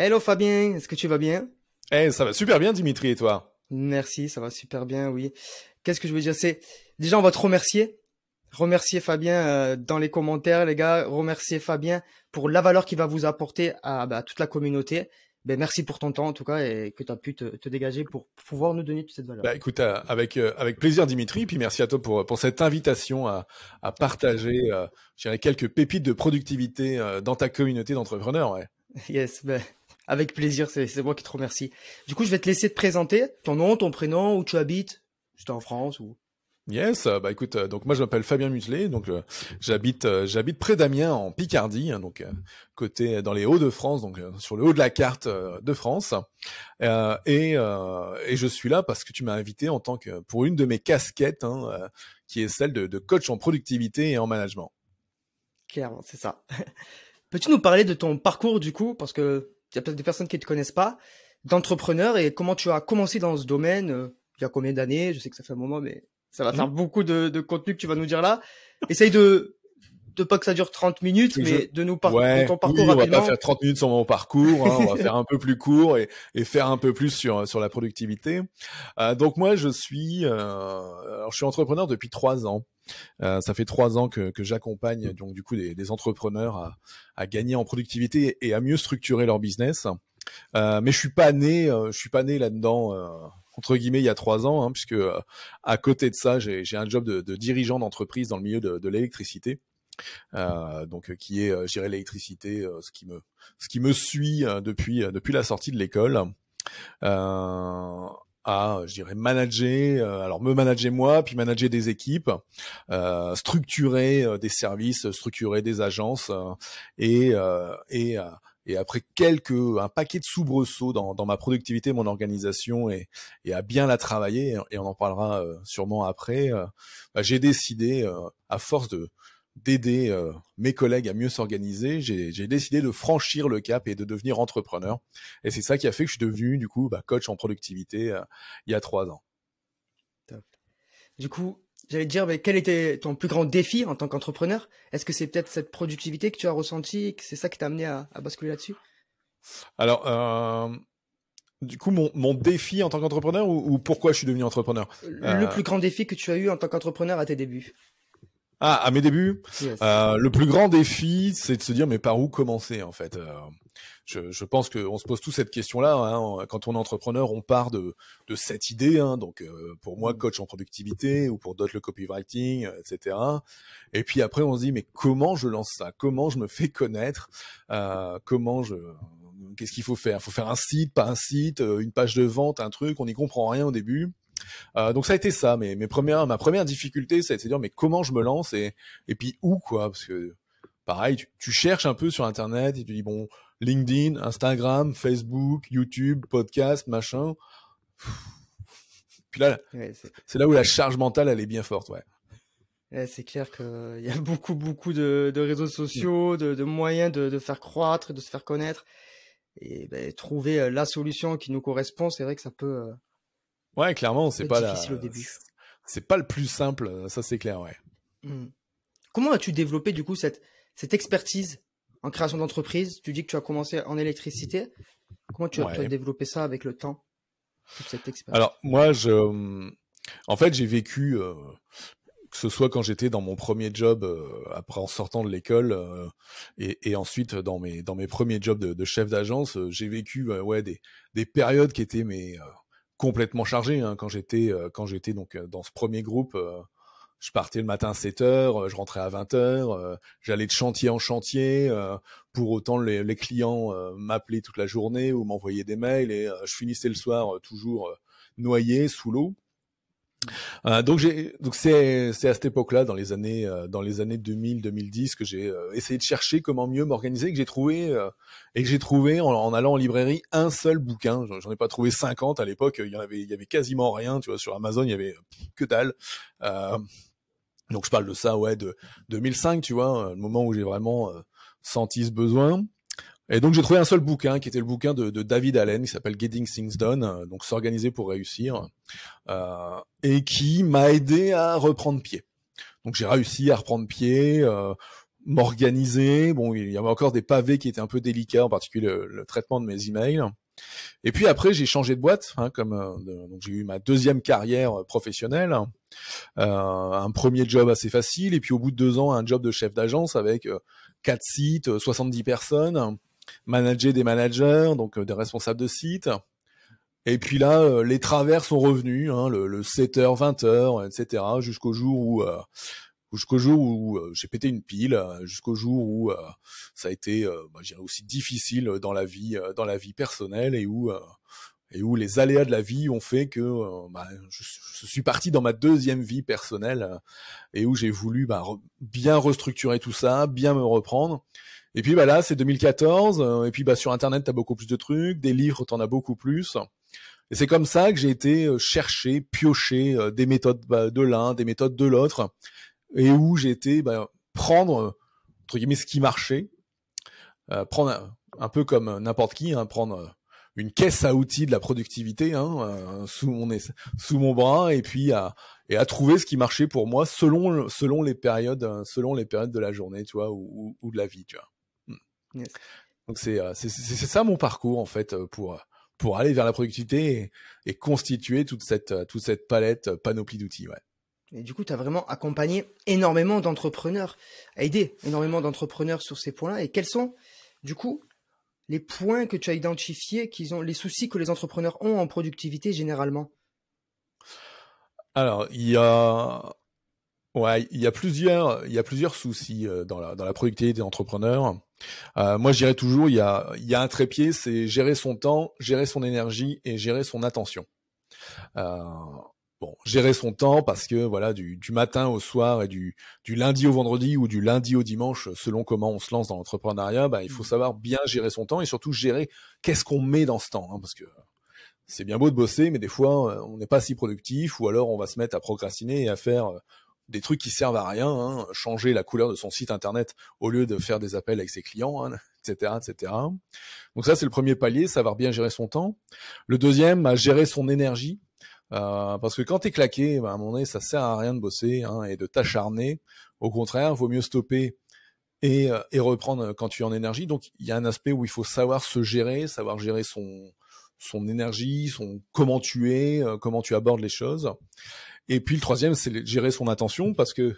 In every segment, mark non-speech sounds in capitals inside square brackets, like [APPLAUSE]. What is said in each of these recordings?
Hello Fabien, est-ce que tu vas bien Eh, ça va super bien Dimitri et toi Merci, ça va super bien, oui. Qu'est-ce que je veux dire C'est déjà on va te remercier. Remercier Fabien euh, dans les commentaires, les gars. Remercier Fabien pour la valeur qu'il va vous apporter à bah, toute la communauté. Ben, merci pour ton temps en tout cas et que tu as pu te, dégager pour pouvoir nous donner toute cette valeur. Bah, écoute, euh, avec, euh, avec plaisir Dimitri, puis merci à toi pour, pour cette invitation à, partager euh, quelques pépites de productivité dans ta communauté d'entrepreneurs. Ouais. [LAUGHS] Yes, ben, avec plaisir, c'est moi qui te remercie. Du coup, je vais te laisser te présenter ton nom, ton prénom, où tu habites, j'étais en France ou Yes, euh, bah écoute, euh, donc moi je m'appelle Fabien Muselet, donc euh, j'habite j'habite près d'Amiens en Picardie, hein, donc côté dans les Hauts-de-France, donc sur le haut de la carte de France, et et je suis là parce que tu m'as invité en tant que pour une de mes casquettes, hein, qui est celle de, de, coach en productivité et en management. Clairement, c'est ça. [LAUGHS] Peux-tu nous parler de ton parcours du coup, parce que il y a peut-être des personnes qui ne te connaissent pas, d'entrepreneurs, et comment tu as commencé dans ce domaine euh, il y a combien d'années Je sais que ça fait un moment, mais ça va mm-hmm. faire beaucoup de, de, contenu que tu vas nous dire là. Essaye de de pas que ça dure 30 minutes, mais de nous parler de ton parcours oui, rapidement. On va pas faire 30 minutes sur mon parcours, hein, on va faire un peu plus court et, et, faire un peu plus sur sur la productivité. Euh, donc moi, je suis euh, alors je suis entrepreneur depuis trois ans. Euh, ça fait trois ans que, j'accompagne donc du coup des, entrepreneurs à, gagner en productivité et à mieux structurer leur business. Euh, mais je suis pas né, euh, je suis pas né là-dedans entre guillemets il y a trois ans, hein, puisque à côté de ça, j'ai un job de, dirigeant d'entreprise dans le milieu de, l'électricité. donc qui est gérer l'électricité, ce qui me ce qui me suit depuis depuis la sortie de l'école. Euh, à, euh, je dirais, manager, euh, alors me manager moi, puis manager des équipes, euh, structurer des services, structurer des agences, et, et, et après quelques, un paquet de soubresauts dans, dans ma productivité, mon organisation, et, et à bien la travailler, et on en parlera sûrement après, bah, j'ai décidé, à force de d'aider euh, mes collègues à mieux s'organiser, j'ai décidé de franchir le cap et de devenir entrepreneur. Et c'est ça qui a fait que je suis devenu du coup bah, coach en productivité euh, il y a trois ans. Du coup, j'allais dire, mais quel était ton plus grand défi en tant qu'entrepreneur Est-ce que c'est peut-être cette productivité que tu as ressentie que c'est ça qui t'a amené à, basculer là-dessus Alors, euh, du coup, mon, défi en tant qu'entrepreneur ou, pourquoi je suis devenu entrepreneur Le plus grand défi que tu as eu en tant qu'entrepreneur à tes débuts ah, à mes débuts, euh, le plus grand défi, c'est de se dire mais par où commencer en fait. Euh, je, pense qu'on se pose tous cette question-là. Hein, quand on est entrepreneur, on part de, cette idée. Hein, donc euh, pour moi, mm. coach en productivité ou pour d'autres le copywriting, etc. Et puis après, on se dit mais comment je lance ça Comment je me fais connaître Comment je Qu'est-ce qu'il faut faire Il faut faire un site, pas un site, une page de vente, un truc. On n'y comprend rien au début. Euh, donc ça a été ça, mais ma première difficulté, c'est de se dire mais comment je me lance et, puis où quoi, parce que pareil, tu, cherches un peu sur internet et tu dis bon LinkedIn, Instagram, Facebook, YouTube, podcast, machin. Puis là, c'est là où la charge mentale elle est bien forte, ouais. c'est clair qu'il euh, y a beaucoup, beaucoup de, réseaux sociaux, de, moyens de, faire croître, de se faire connaître. Et ben, trouver euh, la solution qui nous correspond, c'est vrai que ça peut, Ouais, clairement, c'est pas difficile au début. C'est pas le plus simple, ça c'est clair, ouais. Hmm. Comment as-tu développé du coup cette, cette expertise en création d'entreprise Tu dis que tu as commencé en électricité. Comment tu, tu as développé ça avec le temps cette expertise Alors moi, je, en fait, j'ai vécu euh, que ce soit quand j'étais dans mon premier job euh, après en sortant de l'école euh, et, ensuite dans mes dans mes premiers jobs de, chef d'agence, j'ai vécu ouais des des périodes qui étaient mes complètement chargé. Hein. Quand j'étais euh, quand j'étais donc euh, dans ce premier groupe, euh, je partais le matin à 7 heures, je rentrais à 20 heures, j'allais de chantier en chantier. pour autant, les, les clients m'appelaient toute la journée ou m'envoyaient des mails et je finissais le soir toujours noyé sous l'eau. Euh, donc j'ai donc c'est c'est à cette époque-là dans les années euh, dans les années 2000 2010 que j'ai euh, essayé de chercher comment mieux m'organiser que j'ai trouvé et que j'ai trouvé en, allant en librairie un seul bouquin j'en ai pas trouvé 50 à l'époque il y en avait il y avait quasiment rien tu vois sur Amazon il y avait que dalle donc je parle de ça ouais de 2005 tu vois le moment où j'ai vraiment senti ce besoin et donc j'ai trouvé un seul bouquin qui était le bouquin de, David Allen qui s'appelle Getting Things Done, euh, donc s'organiser pour réussir, euh, et qui m'a aidé à reprendre pied. Donc j'ai réussi à reprendre pied, euh, m'organiser. Bon, il y avait encore des pavés qui étaient un peu délicats, en particulier le, traitement de mes emails. Et puis après, j'ai changé de boîte, hein, comme donc j'ai eu ma deuxième carrière professionnelle, un premier job assez facile, et puis au bout de deux ans, un job de chef d'agence avec quatre sites, 70 personnes, manager des managers, donc euh, des responsables de site. Et puis là, euh, les travers sont revenus, hein, le, le, 7h, 20h, etc., jusqu'au jour où euh, jusqu'au jour où j'ai pété une pile, jusqu'au jour où ça a été, euh, bah, aussi difficile dans la vie, dans la vie personnelle, et où et où les aléas de la vie ont fait que bah, je, suis parti dans ma deuxième vie personnelle, et où j'ai voulu bah, bien restructurer tout ça, bien me reprendre, et puis bah là, c'est 2014. Euh, et puis bah sur Internet, t'as beaucoup plus de trucs, des livres, t'en as beaucoup plus. Et c'est comme ça que j'ai été euh, chercher, piocher euh, des méthodes bah, de l'un, des méthodes de l'autre, et où j'ai été bah, prendre entre guillemets ce qui marchait, euh, prendre un, peu comme n'importe qui, hein, prendre une caisse à outils de la productivité hein, sous mon sous mon bras, et puis à et à trouver ce qui marchait pour moi selon selon les périodes selon les périodes de la journée, tu vois, ou, ou de la vie, tu vois. Donc euh, c'est ça mon parcours en fait euh, pour euh, pour aller vers la productivité et, constituer toute cette toute cette palette panoplie d'outils. Ouais. Et du coup, tu as vraiment accompagné énormément d'entrepreneurs, aidé énormément d'entrepreneurs sur ces points-là. Et quels sont, du coup, les points que tu as identifiés, qu'ils ont, les soucis que les entrepreneurs ont en productivité généralement Alors, il y a Ouais, il y a plusieurs, il y a plusieurs soucis euh, dans la, dans la productivité des entrepreneurs. Euh, moi, je dirais toujours, il y a, il y a un trépied, c'est gérer son temps, gérer son énergie et gérer son attention. Euh, bon, gérer son temps parce que voilà, du, du matin au soir et du, du, lundi au vendredi ou du lundi au dimanche, selon comment on se lance dans l'entrepreneuriat, bah, il faut mmh. savoir bien gérer son temps et surtout gérer qu'est-ce qu'on met dans ce temps, hein, parce que c'est bien beau de bosser, mais des fois, on n'est pas si productif ou alors on va se mettre à procrastiner et à faire des trucs qui servent à rien, hein, changer la couleur de son site internet au lieu de faire des appels avec ses clients, etc., hein, [LAUGHS] etc. Donc ça, c'est le premier palier, savoir bien gérer son temps. Le deuxième, à gérer son énergie. Euh, parce que quand t'es claqué, ben, à un moment donné, ça sert à rien de bosser hein, et de t'acharner. Au contraire, vaut mieux stopper euh, et, reprendre quand tu es en énergie. Donc il y a un aspect où il faut savoir se gérer, savoir gérer son son énergie, son comment tu es, euh, comment tu abordes les choses. Et puis le troisième, c'est gérer son attention parce que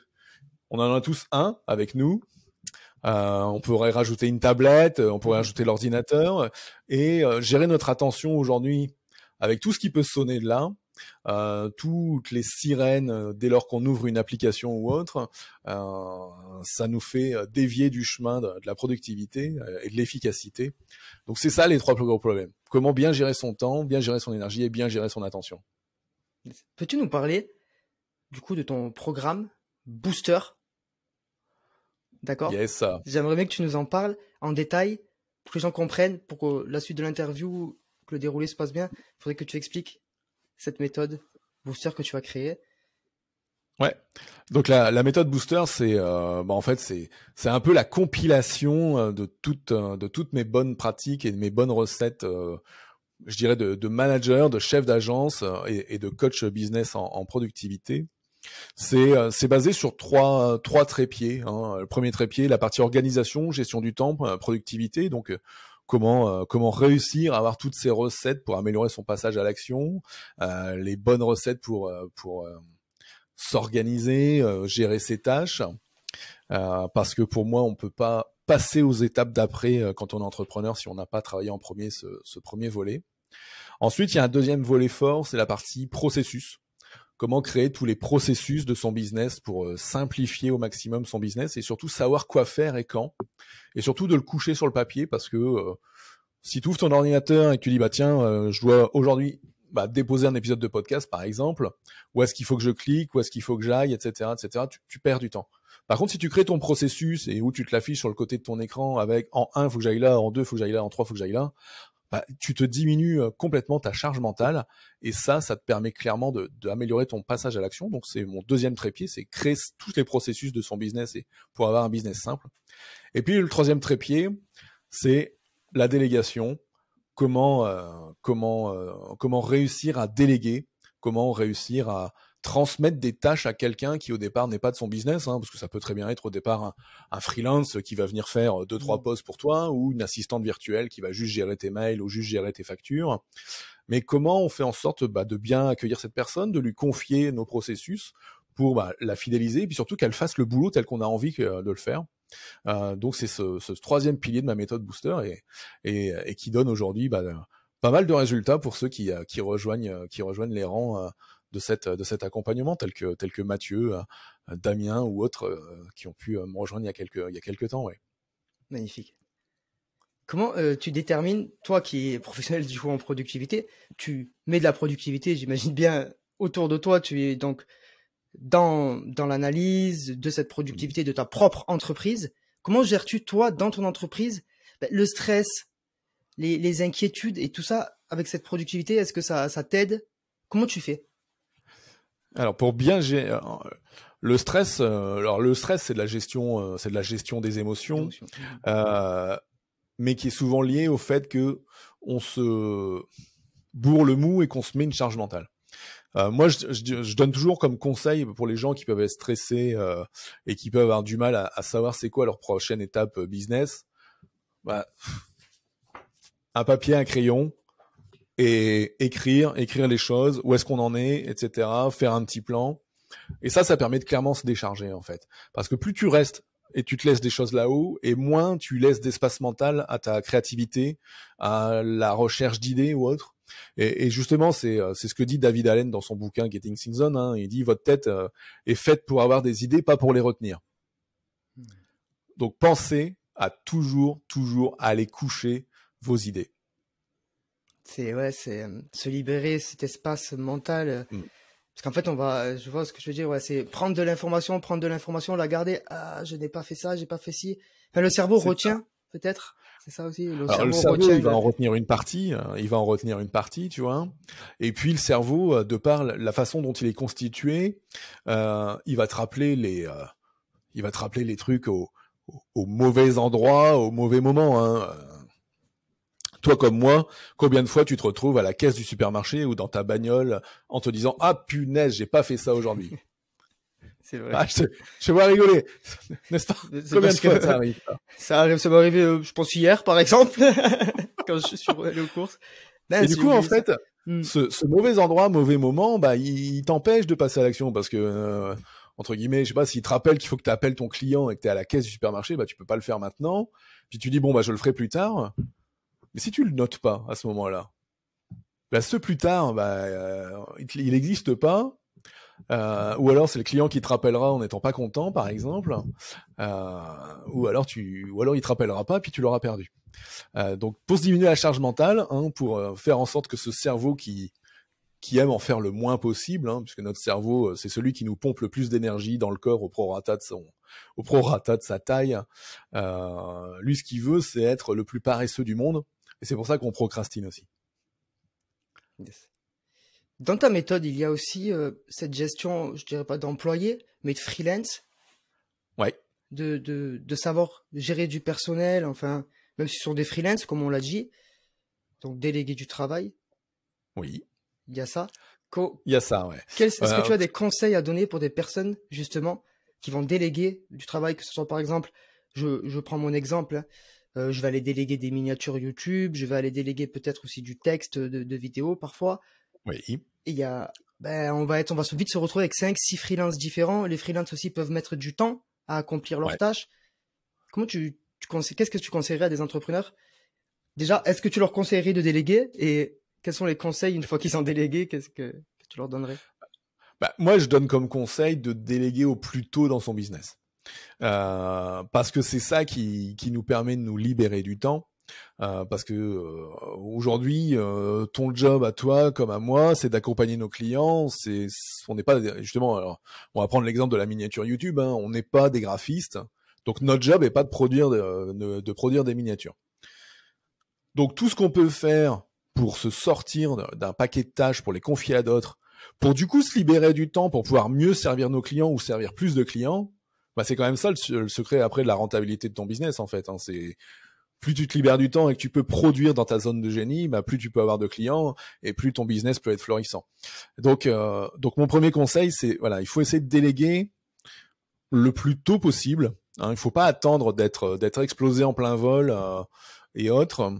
on en a tous un avec nous. Euh, on pourrait rajouter une tablette, euh, on pourrait rajouter l'ordinateur et euh, gérer notre attention aujourd'hui avec tout ce qui peut sonner de là, toutes les sirènes dès lors qu'on ouvre une application ou autre, ça nous fait dévier du chemin de, de la productivité et de l'efficacité. Donc c'est ça les trois plus gros problèmes. Comment bien gérer son temps, bien gérer son énergie et bien gérer son attention. Peux-tu nous parler du coup de ton programme Booster. D'accord J'aimerais bien que tu nous en parles en détail pour que les gens comprennent, pour que la suite de l'interview, que le déroulé se passe bien. Il faudrait que tu expliques cette méthode Booster que tu as créée. Ouais. Donc la, méthode booster, c'est euh, bah, en fait c'est c'est un peu la compilation euh, de toutes euh, de toutes mes bonnes pratiques et de mes bonnes recettes, je dirais de, manager, de chef d'agence et, de coach business en productivité. Euh, c'est basé sur trois, trois trépieds. Hein. Le premier trépied, la partie organisation, gestion du temps, euh, productivité. Donc, euh, comment comment réussir à avoir toutes ces recettes pour améliorer son passage à l'action, les bonnes recettes pour pour s'organiser, gérer ses tâches. parce que pour moi, on ne peut pas passer aux étapes d'après quand on est entrepreneur si on n'a pas travaillé en premier ce premier volet. Ensuite, il y a un deuxième volet fort, c'est la partie processus comment créer tous les processus de son business pour euh, simplifier au maximum son business et surtout savoir quoi faire et quand. Et surtout de le coucher sur le papier parce que euh, si tu ouvres ton ordinateur et que tu dis bah tiens, euh, je dois aujourd'hui bah, déposer un épisode de podcast par exemple, où est-ce qu'il faut que je clique, où est-ce qu'il faut que j'aille, etc., etc. Tu, tu, perds du temps. Par contre, si tu crées ton processus et où tu te l'affiches sur le côté de ton écran avec en 1, faut que j'aille là, en 2, faut que j'aille là, en 3, faut que j'aille là, bah, tu te diminues euh, complètement ta charge mentale et ça, ça te permet clairement d'améliorer de, ton passage à l'action. Donc c'est mon deuxième trépied, c'est créer tous les processus de son business et pour avoir un business simple. Et puis le troisième trépied, c'est la délégation. Comment euh, comment euh, comment réussir à déléguer, comment réussir à transmettre des tâches à quelqu'un qui au départ n'est pas de son business, hein, parce que ça peut très bien être au départ un, freelance qui va venir faire euh, deux trois mm. postes pour toi, ou une assistante virtuelle qui va juste gérer tes mails ou juste gérer tes factures. Mais comment on fait en sorte bah, de bien accueillir cette personne, de lui confier nos processus pour bah, la fidéliser, et puis surtout qu'elle fasse le boulot tel qu'on a envie euh, de le faire. Euh, donc c'est ce, troisième pilier de ma méthode Booster et, et, qui donne aujourd'hui bah, pas mal de résultats pour ceux qui, qui, rejoignent, qui rejoignent les rangs de cette de cet accompagnement tel que tel que Mathieu, euh, Damien ou autres euh, qui ont pu euh, me rejoindre il y a quelques il y quelques temps, ouais. Magnifique. Comment tu détermines, toi qui es professionnel du jeu en productivité, tu mets de la productivité, j'imagine bien, autour de toi, tu es donc dans, dans l'analyse de cette productivité de ta propre entreprise. Comment gères-tu, toi, dans ton entreprise, ben, le stress, les, inquiétudes et tout ça avec cette productivité Est-ce que ça, ça t'aide Comment tu fais alors pour bien gérer euh, le stress, euh, alors le stress c'est de la gestion, euh, c'est de la gestion des émotions, mais qui est souvent lié au fait que on se bourre le mou et qu'on se met une charge mentale. moi, je, donne toujours comme conseil pour les gens qui peuvent être stressés et qui peuvent avoir du mal à, savoir c'est quoi leur prochaine étape business. Bah, un papier, un crayon, et écrire, écrire les choses, où est-ce qu'on en est, etc., faire un petit plan. Et ça, ça permet de clairement se décharger, en fait. Parce que plus tu restes et tu te laisses des choses là-haut, et moins tu laisses d'espace mental à ta créativité, à la recherche d'idées ou autre. Et, justement, euh, c'est ce que dit David Allen dans son bouquin Getting Things On. Hein. il dit votre tête euh, est faite pour avoir des idées, pas pour les retenir. Hmm. Donc pensez à toujours, toujours aller coucher vos idées c'est ouais, c'est euh, se libérer cet espace mental. Euh, mm. Parce qu'en fait, on va, euh, je vois ce que je veux dire, ouais, c'est prendre de l'information, prendre de l'information, la garder. Ah, je n'ai pas fait ça, j'ai pas fait ci. le cerveau retient peut-être. C'est ça aussi. Le cerveau, il va en retenir une partie, il va en retenir une partie, tu vois. Et puis le cerveau, de par la façon dont il est constitué, il va te rappeler les, il va te rappeler les trucs au, mauvais endroit, au mauvais moment. Hein toi comme moi, combien de fois tu te retrouves à la caisse du supermarché ou dans ta bagnole en te disant ah punaise j'ai pas fait ça aujourd'hui. [LAUGHS] C'est vrai. Ah, je, te, vois rigoler, [LAUGHS] nest [LAUGHS] ça arrive Ça m'est arrivé, euh, je pense hier par exemple, quand je suis allé aux courses. Et du coup, en fait, hmm. ce, mauvais endroit, mauvais moment, bah, il, t'empêche de passer à l'action parce que euh, entre guillemets, je sais pas, s'il te rappelle qu'il faut que tu appelles ton client et que tu es à la caisse du supermarché, bah tu peux pas le faire maintenant. Puis tu dis bon bah je le ferai plus tard. Mais si tu le notes pas à ce moment-là, bah, ce plus tard, bah, euh, il n'existe pas. Euh, ou alors c'est le client qui te rappellera en n'étant pas content, par exemple. Euh, ou alors tu, ou alors il te rappellera pas, puis tu l'auras perdu. donc pour se diminuer la charge mentale, hein, pour faire en sorte que ce cerveau qui qui aime en faire le moins possible, hein, puisque notre cerveau c'est celui qui nous pompe le plus d'énergie dans le corps au prorata de son, au prorata de sa taille. lui ce qu'il veut c'est être le plus paresseux du monde et c'est pour ça qu'on procrastine aussi. Dans ta méthode, il y a aussi euh, cette gestion, je dirais pas d'employés, mais de freelance. Ouais. De, de, de, savoir gérer du personnel, enfin, même si ce sont des freelances, comme on l'a dit, donc déléguer du travail. Oui. Il y a ça. il y a ça, ouais. Est-ce que euh, tu as des conseils à donner pour des personnes, justement, qui vont déléguer du travail, que ce soit par exemple, je, je prends mon exemple, hein. Euh, je vais aller déléguer des miniatures YouTube, je vais aller déléguer peut-être aussi du texte de, vidéo parfois. Oui. Il y ben, on va être, on va vite se retrouver avec 5, six freelances différents. Les freelances aussi peuvent mettre du temps à accomplir leurs tâches. Comment tu, qu'est-ce que tu conseillerais à des entrepreneurs? Déjà, est-ce que tu leur conseillerais de déléguer et quels sont les conseils une fois qu'ils sont délégués? Qu'est-ce que, tu leur donnerais? Bah, moi, je donne comme conseil de déléguer au plus tôt dans son business. Euh, parce que c'est ça qui, nous permet de nous libérer du temps. Euh, parce que euh, aujourd'hui, ton job à toi comme à moi, c'est d'accompagner nos clients. C'est, on n'est pas justement. Alors, on va prendre l'exemple de la miniature YouTube. Hein. on n'est pas des graphistes, donc notre job n'est pas de produire de, produire des miniatures. Donc tout ce qu'on peut faire pour se sortir d'un paquet de tâches, pour les confier à d'autres, pour du coup se libérer du temps, pour pouvoir mieux servir nos clients ou servir plus de clients, bah, c'est quand même ça le, secret après de la rentabilité de ton business en fait. Hein, c'est plus tu te libères du temps et que tu peux produire dans ta zone de génie, bah, plus tu peux avoir de clients et plus ton business peut être florissant. Donc, euh, donc mon premier conseil, c'est voilà, il faut essayer de déléguer le plus tôt possible. Hein, il ne faut pas attendre d'être d'être explosé en plein vol euh, et autres.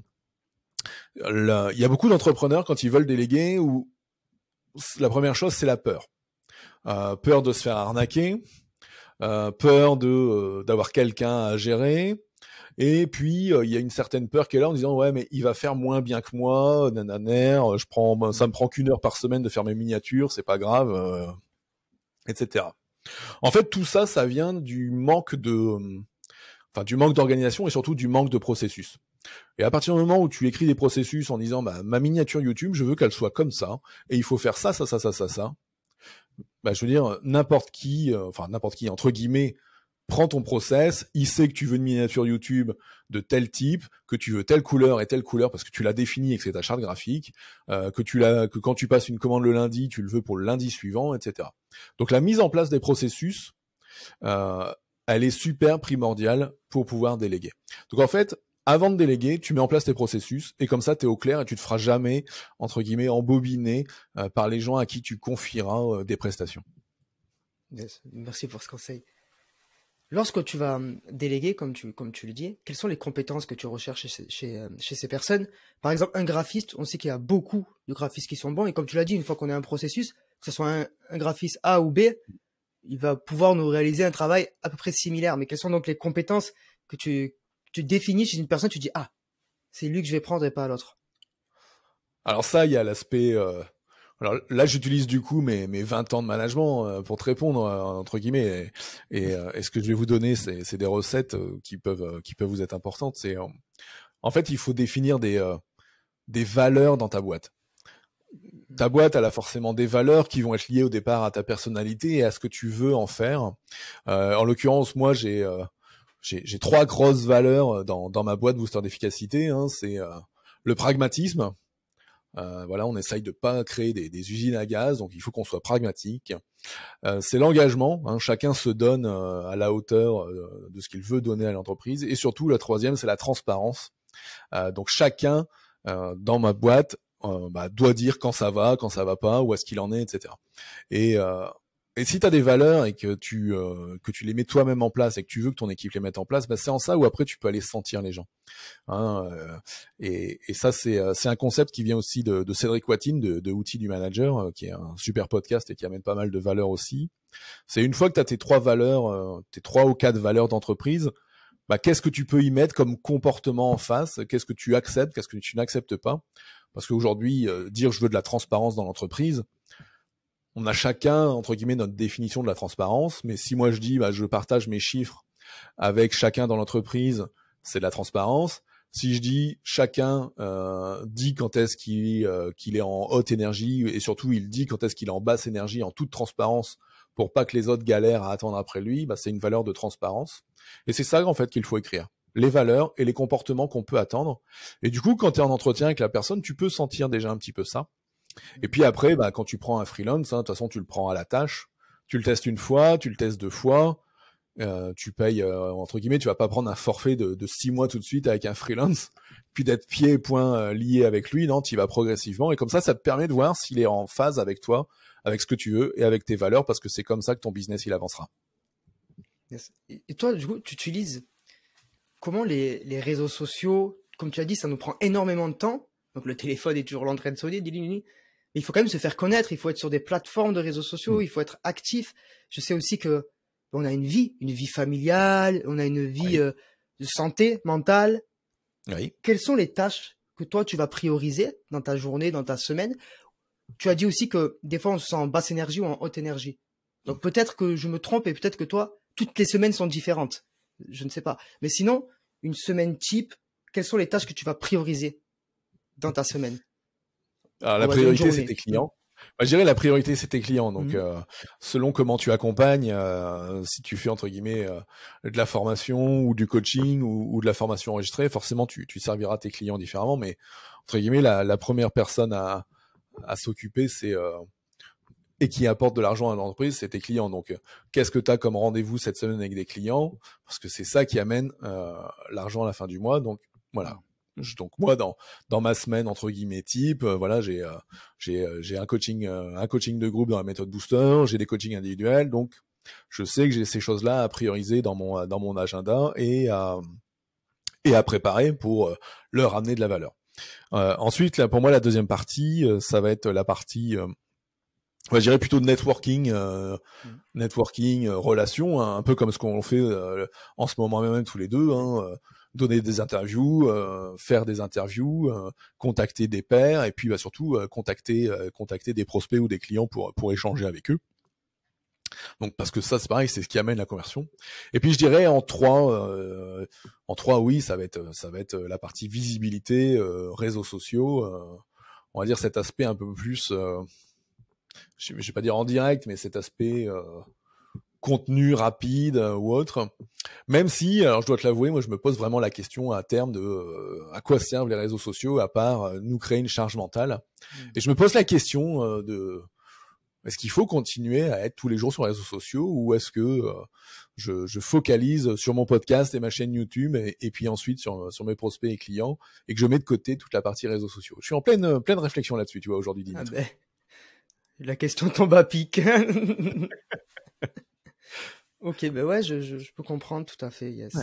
il y a beaucoup d'entrepreneurs quand ils veulent déléguer où la première chose c'est la peur. Euh, peur de se faire arnaquer, euh, peur de euh, d'avoir quelqu'un à gérer. Et puis euh, il y a une certaine peur qui est là en disant ouais mais il va faire moins bien que moi, nananer, je prends ben, ça me prend qu'une heure par semaine de faire mes miniatures, c'est pas grave, etc. En fait tout ça ça vient du manque de enfin du manque d'organisation et surtout du manque de processus. Et à partir du moment où tu écris des processus en disant bah, ma miniature YouTube, je veux qu'elle soit comme ça, et il faut faire ça, ça, ça, ça, ça, ça, bah, je veux dire, n'importe qui, euh, enfin n'importe qui, entre guillemets, prend ton process, il sait que tu veux une miniature YouTube de tel type, que tu veux telle couleur et telle couleur parce que tu l'as défini, et que c'est ta charte graphique, euh, que tu l'as, que quand tu passes une commande le lundi, tu le veux pour le lundi suivant, etc. Donc la mise en place des processus, euh, elle est super primordiale pour pouvoir déléguer. Donc en fait, avant de déléguer, tu mets en place tes processus et comme ça, tu es au clair et tu te feras jamais, entre guillemets, embobiner euh, par les gens à qui tu confieras euh, des prestations. Merci pour ce conseil. Lorsque tu vas hum, déléguer, comme tu, comme tu le dis, quelles sont les compétences que tu recherches chez, euh, ces personnes Par exemple, un graphiste, on sait qu'il y a beaucoup de graphistes qui sont bons, et comme tu l'as dit, une fois qu'on a un processus, que ce soit un, graphiste A ou B, il va pouvoir nous réaliser un travail à peu près similaire. Mais quelles sont donc les compétences que tu, tu définis chez une personne, tu dis ah, c'est lui que je vais prendre et pas l'autre. Alors ça, il y a l'aspect. Euh, alors là, j'utilise du coup mes, mes 20 ans de management euh, pour te répondre euh, entre guillemets. Et, et, ce que je vais vous donner, c'est des recettes qui peuvent qui peuvent vous être importantes. C'est en fait, il faut définir des des valeurs dans ta boîte. Ta boîte, elle a forcément des valeurs qui vont être liées au départ à ta personnalité et à ce que tu veux en faire. en l'occurrence, moi, j'ai j'ai trois grosses valeurs euh, dans, dans ma boîte booster d'efficacité. Hein, c'est euh, le pragmatisme. Euh, voilà, on essaye de pas créer des, des, usines à gaz, donc il faut qu'on soit pragmatique. Euh, c'est l'engagement. Hein, chacun se donne euh, à la hauteur de ce qu'il veut donner à l'entreprise. Et surtout, la troisième, c'est la transparence. donc chacun dans ma boîte bah, doit dire quand ça va, quand ça va pas, où est-ce qu'il en est, etc. Et et si tu as des valeurs et que tu euh, que tu les mets toi-même en place et que tu veux que ton équipe les mette en place, bah, c'est en ça où après tu peux aller sentir les gens. Hein, euh, et, ça c'est euh, c'est un concept qui vient aussi de, Cédric Watine de, de Outils du Manager, qui est un super podcast et qui amène pas mal de valeurs aussi. C'est une fois que tu as tes trois valeurs, tes trois ou quatre valeurs d'entreprise, bah, qu'est-ce que tu peux y mettre comme comportement en face Qu'est-ce que tu acceptes Qu'est-ce que tu n'acceptes pas Parce qu'aujourd'hui, dire je veux de la transparence dans l'entreprise, on a chacun, entre guillemets, notre définition de la transparence, mais si moi je dis, bah, je partage mes chiffres avec chacun dans l'entreprise, c'est de la transparence. Si je dis chacun euh, dit quand est-ce euh, qu'il est en haute énergie et surtout il dit quand est-ce qu'il est en basse énergie en toute transparence pour pas que les autres galèrent à attendre après lui, bah, c'est une valeur de transparence. Et c'est ça en fait qu'il faut écrire les valeurs et les comportements qu'on peut attendre. Et du coup, quand tu es en entretien avec la personne, tu peux sentir déjà un petit peu ça. Et puis après, bah, quand tu prends un freelance, hein, de toute façon, tu le prends à la tâche. Tu le testes une fois, tu le testes deux fois. Euh, tu payes, euh, entre guillemets, tu vas pas prendre un forfait de, six mois tout de suite avec un freelance, puis d'être pied et poing euh, lié avec lui. Non, tu y vas progressivement. Et comme ça, ça te permet de voir s'il est en phase avec toi, avec ce que tu veux et avec tes valeurs, parce que c'est comme ça que ton business, il avancera. Et toi, du coup, tu utilises comment les, réseaux sociaux, comme tu as dit, ça nous prend énormément de temps. Donc le téléphone est toujours l'entraîne solide, il faut quand même se faire connaître, il faut être sur des plateformes de réseaux sociaux, mm. il faut être actif. Je sais aussi que on a une vie, une vie familiale, on a une vie euh, de santé mentale. Quelles sont les tâches que toi tu vas prioriser dans ta journée, dans ta semaine Tu as dit aussi que des fois on se sent en basse énergie ou en haute énergie. Donc mm. peut-être que je me trompe et peut-être que toi, toutes les semaines sont différentes. Je ne sais pas. Mais sinon, une semaine type, quelles sont les tâches que tu vas prioriser dans ta semaine ah, la priorité, c'est tes clients. Bah, je dirais la priorité c'est tes clients. Donc mmh. euh, selon comment tu accompagnes, euh, si tu fais entre guillemets euh, de la formation ou du coaching ou, de la formation enregistrée, forcément tu, serviras tes clients différemment. Mais entre guillemets la, première personne à, à s'occuper c'est et qui apporte de l'argent à l'entreprise, c'est tes clients. Donc, qu'est-ce que tu as comme rendez-vous cette semaine avec des clients Parce que c'est ça qui amène l'argent à la fin du mois. Donc, voilà donc moi dans dans ma semaine entre guillemets type, euh, voilà, j'ai euh, j'ai euh, j'ai un coaching un coaching de groupe dans la méthode booster, j'ai des coachings individuels, donc je sais que j'ai ces choses-là à prioriser dans mon dans mon agenda et à et à préparer pour leur amener de la valeur. ensuite, là, pour moi, la deuxième partie, ça va être la partie Ouais, je dirais plutôt networking, mmh. networking, relations, hein, un peu comme ce qu'on fait en ce moment même tous les deux. Hein, donner des interviews, euh, faire des interviews, euh, contacter des pairs et puis bah, surtout euh, contacter contacter des prospects ou des clients pour pour échanger avec eux. Donc parce que ça c'est pareil, c'est ce qui amène la conversion. Et puis je dirais en trois, en trois oui, ça va être ça va être la partie visibilité, réseaux sociaux, on va dire cet aspect un peu plus, je, je vais pas dire en direct, mais cet aspect contenu rapide euh, ou autre. Même si, alors je dois te l'avouer, moi je me pose vraiment la question à terme de euh, à quoi servent les réseaux sociaux à part euh, nous créer une charge mentale. Mm. Et je me pose la question de est-ce qu'il faut continuer à être tous les jours sur les réseaux sociaux ou est-ce que je, je, focalise sur mon podcast et ma chaîne YouTube et, puis ensuite sur, sur mes prospects et clients et que je mets de côté toute la partie réseaux sociaux Je suis en pleine, pleine réflexion là-dessus, tu vois, aujourd'hui, Dimitri. Ah ben, la question tombe à pic. [LAUGHS] ok, ben ouais, je, je, peux comprendre tout à fait, yes.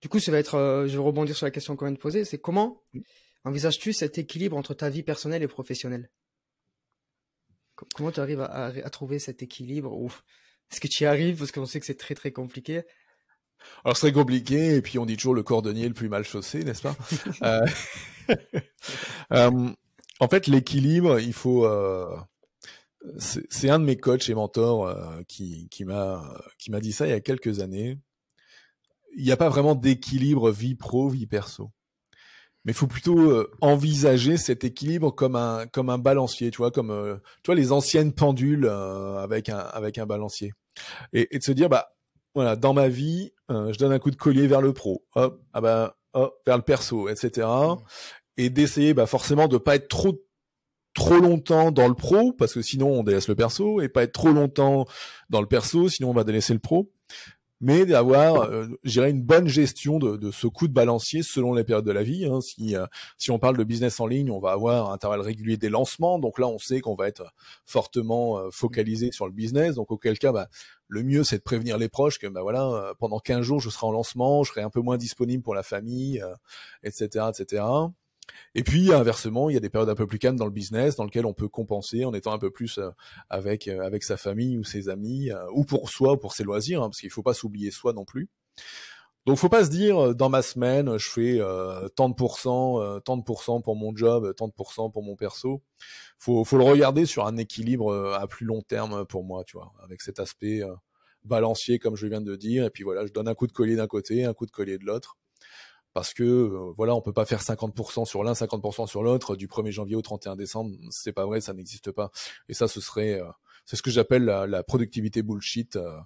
Du coup, ça va être, euh, je vais rebondir sur la question qu'on vient de poser, c'est comment mm. envisages-tu cet équilibre entre ta vie personnelle et professionnelle Comment tu arrives à, trouver cet équilibre ou est-ce que tu y arrives parce qu'on sait que c'est très très compliqué alors c'est très compliqué et puis on dit toujours le cordonnier le plus mal chaussé, n'est-ce pas [LAUGHS] euh, [LAUGHS] euh, En fait, l'équilibre, il faut c'est un de mes coachs et mentors euh, qui, qui m'a dit ça il y a quelques années. Il n'y a pas vraiment d'équilibre vie pro, vie perso. Mais il faut plutôt euh, envisager cet équilibre comme un, comme un balancier, tu vois, comme euh, tu vois, les anciennes pendules euh, avec, un, avec un balancier. Et, de se dire, bah, voilà, dans ma vie, je donne un coup de collier vers le pro, hop, ah bah, hop, vers le perso, etc. Mmh. Et d'essayer bah, forcément de pas être trop trop longtemps dans le pro parce que sinon on délaisse le perso et pas être trop longtemps dans le perso sinon on va délaisser le pro mais d'avoir euh, une bonne gestion de, ce coût de balancier selon les périodes de la vie hein. si euh, si on parle de business en ligne on va avoir un intervalle régulier des lancements donc là on sait qu'on va être fortement euh, focalisé sur le business donc auquel cas bah, le mieux c'est de prévenir les proches que bah voilà euh, pendant 15 jours je serai en lancement je serai un peu moins disponible pour la famille etc etc et puis inversement, il y a des périodes un peu plus calmes dans le business, dans lesquelles on peut compenser en étant un peu plus euh, avec euh, avec sa famille ou ses amis, euh, ou pour soi, pour ses loisirs, hein, parce qu'il faut pas s'oublier soi non plus. Donc faut pas se dire dans ma semaine je fais euh, tant de pourcents, euh, tant de pourcents pour mon job, tant de pourcents pour mon perso. Faut faut le regarder sur un équilibre à plus long terme pour moi, tu vois, avec cet aspect balancier comme je viens de dire. Et puis voilà, je donne un coup de collier d'un côté, un coup de collier de l'autre parce que euh, voilà, on peut pas faire 50% sur l'un, 50% sur l'autre du 1er janvier au 31 décembre, c'est pas vrai, ça n'existe pas. Et ça ce serait euh, c'est ce que j'appelle la, la, productivité bullshit euh,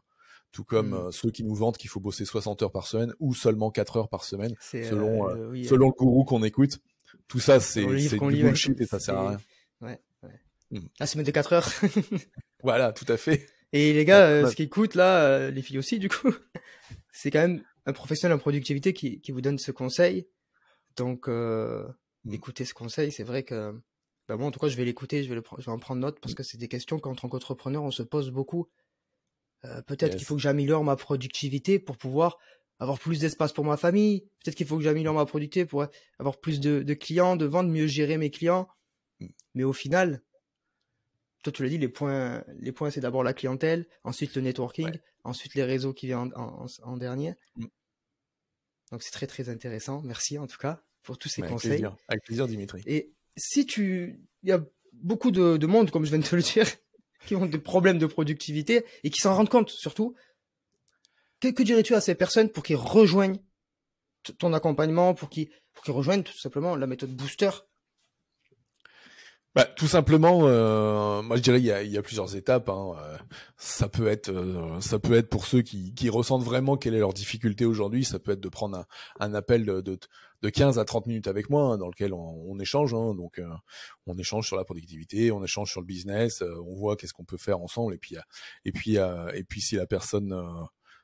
tout comme mm. ceux qui nous vendent qu'il faut bosser 60 heures par semaine ou seulement 4 heures par semaine selon selon le gourou qu'on écoute. Tout ça c'est du bullshit et ça sert à rien. Ouais, ouais. Mmh. de 4 heures. voilà, tout à fait. Et les gars, ce qui coûte là, les filles aussi du coup, [LAUGHS] c'est quand même un professionnel en productivité qui, vous donne ce conseil. Donc, euh, mm. écoutez ce conseil. C'est vrai que, ben, moi, en tout cas, je vais l'écouter, je, vais en prendre note parce mm. que c'est des questions qu'en tant qu'entrepreneur, on se pose beaucoup. Euh, peut-être qu'il faut que j'améliore ma productivité pour pouvoir avoir plus d'espace pour ma famille. Peut-être qu'il faut que j'améliore ma productivité pour avoir plus de, de clients, de ventes, mieux gérer mes clients. Mm. Mais au final, toi tu l'as dit, les points, les points c'est d'abord la clientèle, ensuite le networking, ensuite les réseaux qui viennent en, dernier. Mm. Donc c'est très très intéressant. Merci en tout cas pour tous ces conseils. Avec plaisir. Dimitri. Et si tu, il y a beaucoup de, monde, comme je viens de te le dire, [LAUGHS] qui ont des problèmes de productivité et qui s'en rendent compte surtout. Que, que dirais-tu à ces personnes pour qu'ils rejoignent ton accompagnement, pour qu'ils rejoignent tout simplement la méthode booster bah, tout simplement, euh, moi je dirais il y a, il y a plusieurs étapes. Hein. Euh, ça peut être, euh, ça peut être pour ceux qui, qui ressentent vraiment quelle est leur difficulté aujourd'hui. Ça peut être de prendre un, un appel de, de, de 15 à 30 minutes avec moi, hein, dans lequel on, on échange. Hein. Donc, on échange sur la productivité, on échange sur le business, on voit qu'est-ce qu'on peut faire ensemble. Et puis, et puis, et puis, si la personne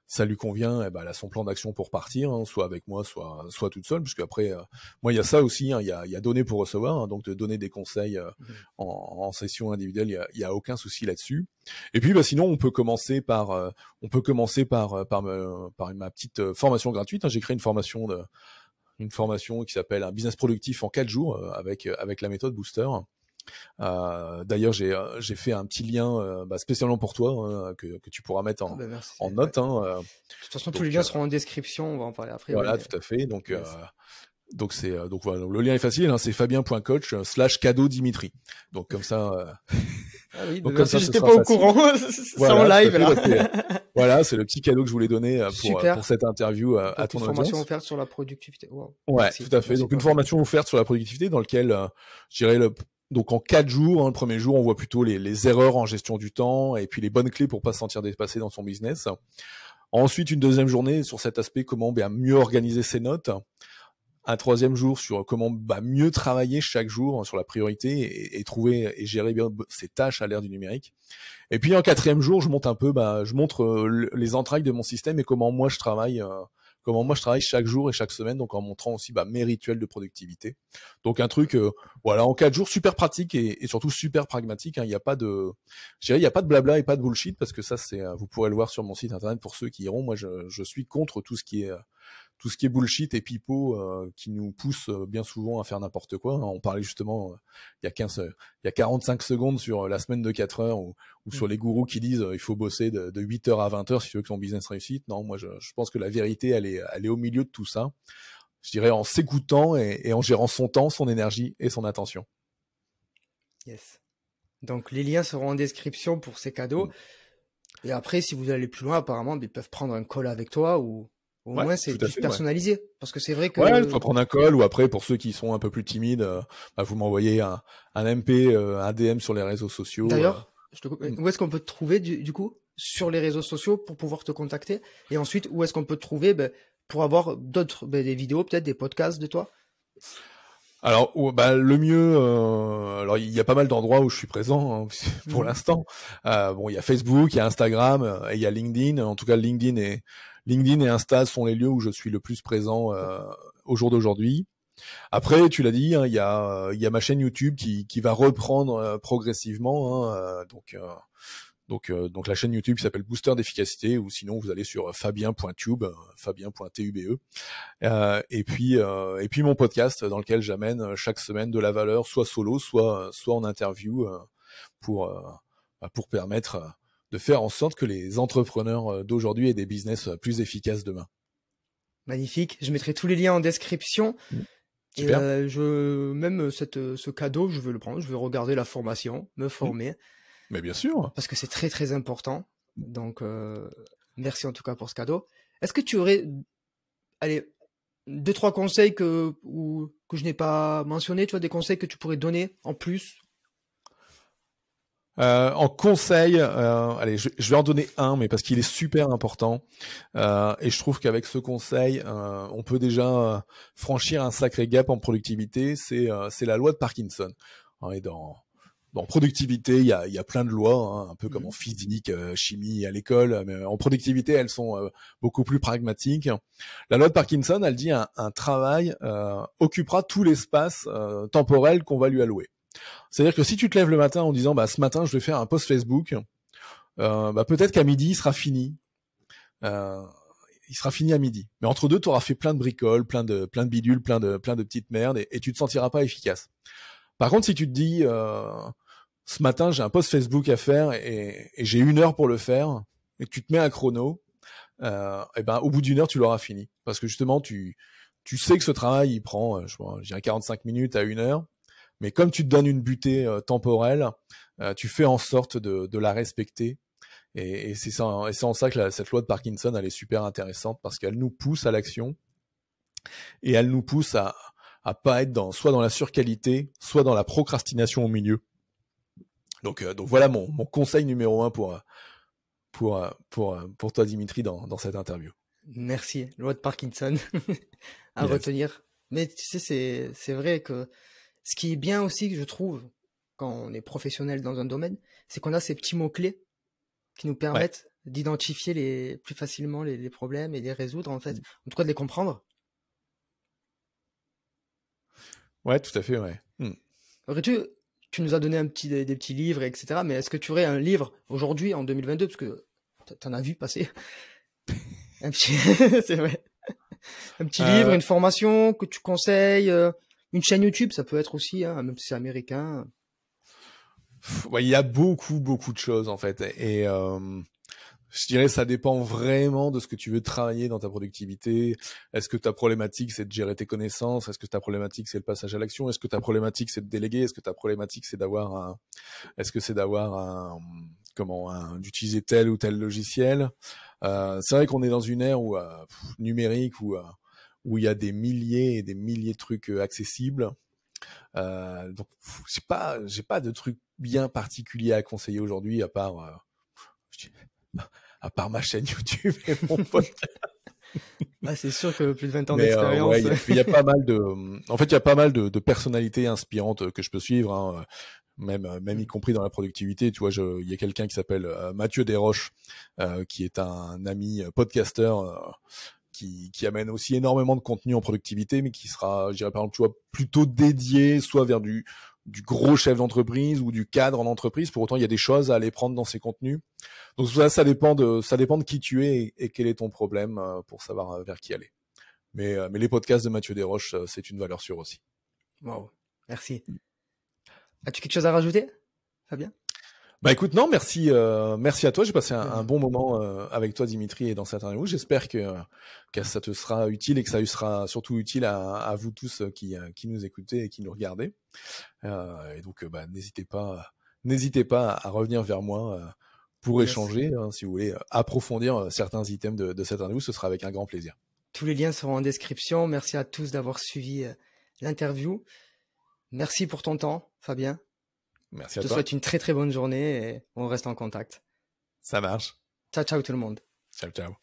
ça lui convient, eh ben, elle a son plan d'action pour partir, hein, soit avec moi, soit, toute seule, parce qu'après, euh, moi, il y a ça aussi, hein, il y, a, y, donner pour recevoir, hein, donc de donner des conseils euh, mmh. en, session individuelle, il n'y a, a, aucun souci là-dessus. Et puis, bah, sinon, on peut commencer par, euh, on peut commencer par, par, ma petite formation gratuite. J'ai créé une formation une formation qui s'appelle un business productif en quatre jours avec la méthode Booster euh, d'ailleurs, j'ai euh, j'ai fait un petit lien euh, bah, spécialement pour toi hein, que, tu pourras mettre en, ah bah, en note. Hein, de toute façon, tous les liens seront en description. On va en parler après. Voilà, tout à fait. Donc donc c'est donc voilà. le lien est facile. Hein, c'est fabien.coach/slash cadeau Dimitri. Donc comme ça. Ah oui, [LAUGHS] donc comme si j'étais pas au courant, [LAUGHS] c'est voilà, en live [LAUGHS] voilà, c'est le petit cadeau que je voulais donner pour, cette interview à, Une formation offerte sur la productivité. Ouais, tout à fait. donc une formation offerte sur la productivité dans laquelle, j'irai je dirais, le, donc en quatre jours, hein, le premier jour, on voit plutôt les, erreurs en gestion du temps et puis les bonnes clés pour pas se sentir dépassé dans son business. Ensuite, une deuxième journée sur cet aspect comment bien, bah, mieux organiser ses notes. Un troisième jour sur comment bah, mieux travailler chaque jour hein, sur la priorité et, trouver et gérer bien ses tâches à l'ère du numérique. Et puis en quatrième jour, je monte un peu, bah, je montre euh, les entrailles de mon système et comment moi je travaille euh, comment moi je travaille chaque jour et chaque semaine, donc en montrant aussi bah, mes rituels de productivité. Donc un truc, euh, voilà, en quatre jours, super pratique et, surtout super pragmatique. Hein. Il n'y a pas de, je il a pas de blabla et pas de bullshit parce que ça, c'est, euh, vous pourrez le voir sur mon site internet pour ceux qui iront. Moi, je, je suis contre tout ce qui est euh, tout ce qui est bullshit et pipeau euh, qui nous pousse euh, bien souvent à faire n'importe quoi. On parlait justement euh, il y a 15, il y a 45 secondes sur la semaine de 4 heures ou, mm. sur les gourous qui disent il faut bosser de, de 8 heures à 20 heures si tu veux que ton business réussisse. Non, moi je, pense que la vérité elle est, elle est au milieu de tout ça. Je dirais en s'écoutant et, en gérant son temps, son énergie et son attention. Yes. Donc les liens seront en description pour ces cadeaux. Mm. Et après, si vous allez plus loin, apparemment, ils peuvent prendre un call avec toi ou au moins, c'est plus personnalisé. Parce que c'est vrai que. Ouais, peux prendre un call ou après, pour ceux qui sont un peu plus timides, euh, bah, vous m'envoyez un, MP, un DM euh, sur les réseaux sociaux. D'ailleurs, euh. mm. où est-ce qu'on peut te trouver du, coup sur les réseaux sociaux pour pouvoir te contacter Et ensuite, où est-ce qu'on peut te trouver ben, pour avoir d'autres, ben, des vidéos, peut-être des podcasts de toi alors, bah, le mieux, alors il y a pas mal d'endroits où je suis présent hein, [LAUGHS] pour mm. l'instant. bon, il y a Facebook, il y a Instagram, et il y a LinkedIn. En tout cas, LinkedIn est, LinkedIn et Insta sont les lieux où je suis le plus présent euh, au jour d'aujourd'hui. Après, tu l'as dit, hein, il y, a, ma chaîne YouTube qui, va reprendre euh, progressivement. Hein, euh, donc, donc, donc la chaîne YouTube s'appelle Booster d'efficacité, ou sinon vous allez sur fabien.tube, fabien.tube. Euh, et puis, et puis mon podcast dans lequel j'amène chaque semaine de la valeur, soit solo, soit soit en interview, pour bah, pour permettre de faire en sorte que les entrepreneurs euh, d'aujourd'hui aient des business euh, plus efficaces demain. Magnifique. Je mettrai tous les liens en description. Mm. Euh, je, même ce cadeau, je veux le prendre. Je veux regarder la formation, me mm. former. Mais bien sûr. Parce que c'est très très important. Donc, merci en tout cas pour ce cadeau. Est-ce que tu aurais, allez, deux trois conseils que ou, que je n'ai pas mentionnés tu vois, des conseils que tu pourrais donner en plus euh, en conseil, euh, allez, je, vais en donner un, mais parce qu'il est super important. Euh, et je trouve qu'avec ce conseil, on peut déjà franchir un sacré gap en productivité. C'est la loi de Parkinson. dans productivité, il y a, plein de lois, hein, un peu comme mhm. en physique, chimie, à l'école, mais en productivité, elles sont beaucoup plus pragmatiques. La loi de Parkinson, elle dit un, travail occupera tout l'espace temporel qu'on va lui allouer. C'est-à-dire que si tu te lèves le matin en disant bah ce matin je vais faire un post Facebook, euh, bah, peut-être qu'à midi il sera fini. Euh, il sera fini à midi. Mais entre deux, tu auras fait plein de bricoles, plein de plein bidules, plein de petites merdes et, tu tu te sentiras pas efficace. Par contre, si tu te dis euh, ce matin j'ai un post Facebook à faire et, j'ai une heure pour le faire et que tu te mets un chrono, et eh ben au bout d'une heure tu l'auras fini parce que justement tu sais que ce travail il prend je, 45 minutes à une heure mais comme tu te donnes une butée euh, temporelle, euh, tu fais en sorte de, de la respecter. Et, et c'est en, ça que la, cette loi de Parkinson, elle est super intéressante parce qu'elle nous pousse à l'action et elle nous pousse à, à pas être dans, soit dans la surqualité, soit dans la procrastination au milieu. Donc, euh, donc voilà mon, mon, conseil numéro un pour, pour, pour, pour toi, Dimitri, dans, dans cette interview. Merci, loi de Parkinson, [LAUGHS] à retenir. Mais tu sais, c'est vrai que ce qui est bien aussi, je trouve, quand on est professionnel dans un domaine, c'est qu'on a ces petits mots-clés qui nous permettent d'identifier les, plus facilement les, problèmes et les résoudre, en fait. Mmh. En tout cas, de les comprendre. Ouais, tout à fait, ouais. Mmh. Aurais-tu, tu nous as donné un petit, des, petits livres, etc. Mais est-ce que tu aurais un livre aujourd'hui, en 2022, parce que tu en as vu passer [LAUGHS] un petit, [LAUGHS] c'est vrai. Un petit livre, euh. une formation que tu conseilles, euh, une chaîne YouTube, ça peut être aussi, hein, même si c'est américain. Ouais, il y a beaucoup, beaucoup de choses en fait. Et euh, je dirais ça dépend vraiment de ce que tu veux travailler dans ta productivité. Est-ce que ta problématique c'est de gérer tes connaissances Est-ce que ta problématique c'est le passage à l'action Est-ce que ta problématique c'est de déléguer Est-ce que ta problématique c'est d'avoir un Est-ce que c'est d'avoir un comment un... d'utiliser tel ou tel logiciel euh, C'est vrai qu'on est dans une ère où euh, numérique où euh, où il y a des milliers et des milliers de trucs euh, accessibles. Euh, donc, j'ai pas, j'ai pas de trucs bien particulier à conseiller aujourd'hui, à part, euh, à part ma chaîne YouTube et mon [LAUGHS] podcast. Ah, c'est sûr que plus de 20 ans euh, d'expérience. il y a pas mal de, en fait, il y a pas mal de, de personnalités inspirantes que je peux suivre, hein, même, même y compris dans la productivité. Tu vois, je, il y a quelqu'un qui s'appelle Mathieu Desroches, qui est un ami podcasteur qui, amène aussi énormément de contenu en productivité, mais qui sera, je dirais par exemple, tu plutôt dédié soit vers du, du gros chef d'entreprise ou du cadre en entreprise. Pour autant, il y a des choses à aller prendre dans ces contenus. Donc ça, ça dépend de, ça dépend de qui tu es et, quel est ton problème euh, pour savoir euh, vers qui aller. Mais, euh, mais les podcasts de Mathieu Desroches, c'est une valeur sûre aussi. Wow, merci. As-tu quelque chose à rajouter, Fabien bah écoute, non, merci, euh, merci à toi. J'ai passé un, bon moment euh, avec toi, Dimitri, et dans cette interview. J'espère que, que ça te sera utile et que ça sera surtout utile à, à vous tous euh, qui, euh, qui nous écoutez et qui nous regardez. Euh, et donc, euh, bah, n'hésitez pas, n'hésitez pas à revenir vers moi pour échanger. Hein, si vous voulez approfondir certains items de, de cette interview, ce sera avec un grand plaisir. Tous les liens seront en description. Merci à tous d'avoir suivi l'interview. Merci pour ton temps, Fabien. Merci Je te souhaite une très très bonne journée et on reste en contact. Ça marche. Ciao, ciao tout le monde. Ciao, ciao.